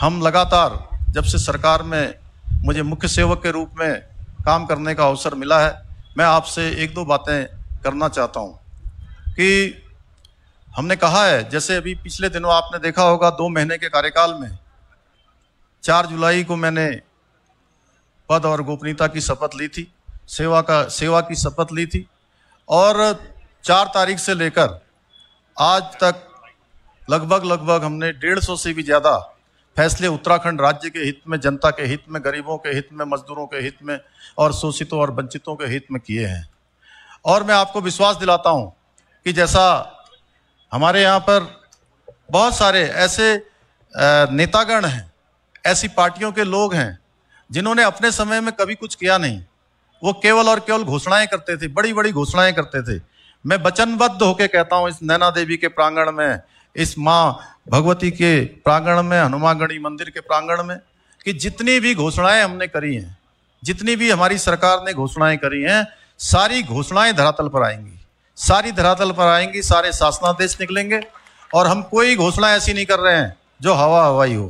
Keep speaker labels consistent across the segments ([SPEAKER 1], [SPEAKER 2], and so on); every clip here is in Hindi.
[SPEAKER 1] हम लगातार जब से सरकार में मुझे मुख्य सेवक के रूप में काम करने का अवसर मिला है मैं आपसे एक दो बातें करना चाहता हूँ कि हमने कहा है जैसे अभी पिछले दिनों आपने देखा होगा दो महीने के कार्यकाल में चार जुलाई को मैंने पद और गोपनीयता की शपथ ली थी सेवा का सेवा की शपथ ली थी और चार तारीख से लेकर आज तक लगभग लगभग हमने डेढ़ सौ से भी ज़्यादा फैसले उत्तराखंड राज्य के हित में जनता के हित में गरीबों के हित में मजदूरों के हित में और शोषितों और वंचितों के हित में किए हैं और मैं आपको विश्वास दिलाता हूं कि जैसा हमारे यहाँ पर बहुत सारे ऐसे नेतागण हैं ऐसी पार्टियों के लोग हैं जिन्होंने अपने समय में कभी कुछ किया नहीं वो केवल और केवल घोषणाएं करते थे बड़ी बड़ी घोषणाएं करते थे मैं वचनबद्ध होकर कहता हूं इस नैना देवी के प्रांगण में इस माँ भगवती के प्रांगण में हनुमागढ़ी मंदिर के प्रांगण में कि जितनी भी घोषणाएं हमने करी हैं जितनी भी हमारी सरकार ने घोषणाएं करी हैं सारी घोषणाएं धरातल पर आएंगी सारी धरातल पर आएंगी सारे शासनादेश निकलेंगे और हम कोई घोषणा ऐसी नहीं कर रहे हैं जो हवा हवाई हो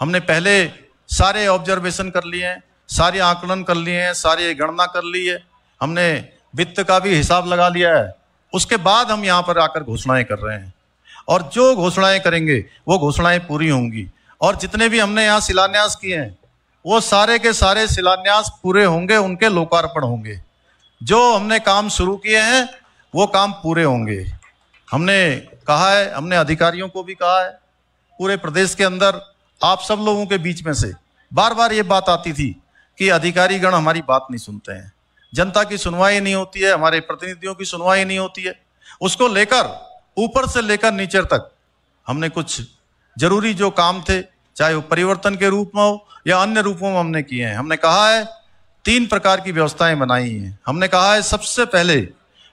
[SPEAKER 1] हमने पहले सारे ऑब्जर्वेशन कर लिए हैं सारे आकलन कर लिए हैं सारी गणना कर ली है हमने वित्त का भी हिसाब लगा लिया है उसके बाद हम यहाँ पर आकर घोषणाएं कर रहे हैं और जो घोषणाएं करेंगे वो घोषणाएं पूरी होंगी और जितने भी हमने यहाँ शिलान्यास किए हैं वो सारे के सारे शिलान्यास पूरे होंगे उनके लोकार्पण होंगे जो हमने काम शुरू किए हैं वो काम पूरे होंगे हमने कहा है हमने अधिकारियों को भी कहा है पूरे प्रदेश के अंदर आप सब लोगों के बीच में से बार बार ये बात आती थी कि अधिकारीगण हमारी बात नहीं सुनते हैं जनता की सुनवाई नहीं होती है हमारे प्रतिनिधियों की सुनवाई नहीं होती है उसको लेकर ऊपर से लेकर नीचे तक हमने कुछ जरूरी जो काम थे चाहे वो परिवर्तन के रूप में हो या अन्य रूपों में हमने किए हैं हमने कहा है तीन प्रकार की व्यवस्थाएं बनाई हैं हमने कहा है सबसे पहले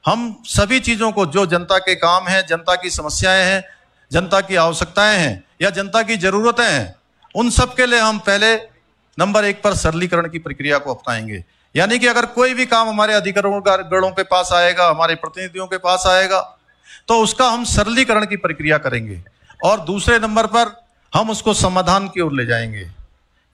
[SPEAKER 1] हम सभी चीज़ों को जो जनता के काम हैं जनता की समस्याएं हैं जनता की आवश्यकताएं हैं या जनता की ज़रूरतें हैं उन सब के लिए हम पहले नंबर एक पर सरलीकरण की प्रक्रिया को अपनाएंगे यानी कि अगर कोई भी काम हमारे अधिकारों गढ़ों के पास आएगा हमारे प्रतिनिधियों के पास आएगा तो उसका हम सरलीकरण की प्रक्रिया करेंगे और दूसरे नंबर पर हम उसको समाधान की ओर ले जाएंगे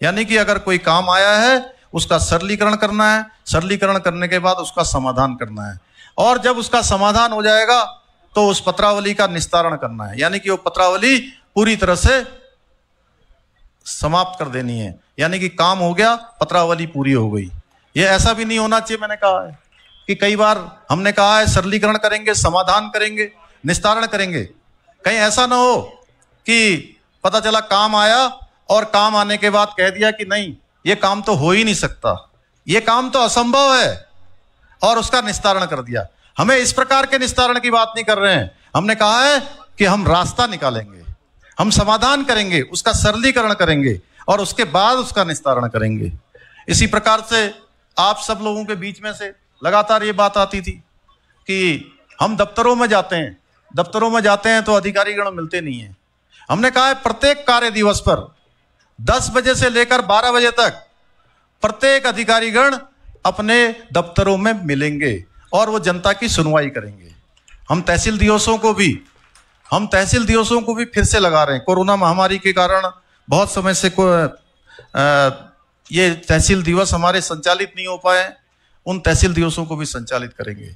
[SPEAKER 1] यानी कि अगर कोई काम आया है उसका सरलीकरण करना है सरलीकरण करने के बाद उसका समाधान करना है और जब उसका समाधान हो जाएगा तो उस पत्रावली का निस्तारण करना है यानी कि वो पत्रावली पूरी तरह से समाप्त कर देनी है यानी कि काम हो गया पत्रावली पूरी हो गई ये ऐसा भी नहीं होना चाहिए मैंने कहा है कि कई बार हमने कहा है सरलीकरण करेंगे समाधान करेंगे निस्तारण करेंगे कहीं ऐसा ना हो कि पता चला काम आया और काम आने के बाद कह दिया कि नहीं ये काम तो हो ही नहीं सकता ये काम तो असंभव है और उसका निस्तारण कर दिया हमें इस प्रकार के निस्तारण की बात नहीं कर रहे हैं हमने कहा है कि हम रास्ता निकालेंगे हम समाधान करेंगे उसका सरलीकरण करेंगे और उसके बाद उसका निस्तारण करेंगे इसी प्रकार से आप सब लोगों के बीच में से लगातार ये बात आती थी कि हम दफ्तरों में जाते हैं दफ्तरों में जाते हैं तो अधिकारीगण मिलते नहीं हैं हमने कहा है प्रत्येक कार्य दिवस पर 10 बजे से लेकर 12 बजे तक प्रत्येक अधिकारीगण अपने दफ्तरों में मिलेंगे और वो जनता की सुनवाई करेंगे हम तहसील दिवसों को भी हम तहसील दिवसों को भी फिर से लगा रहे हैं कोरोना महामारी के कारण बहुत समय से को, आ, ये तहसील दिवस हमारे संचालित नहीं हो पाए उन तहसील दिवसों को भी संचालित करेंगे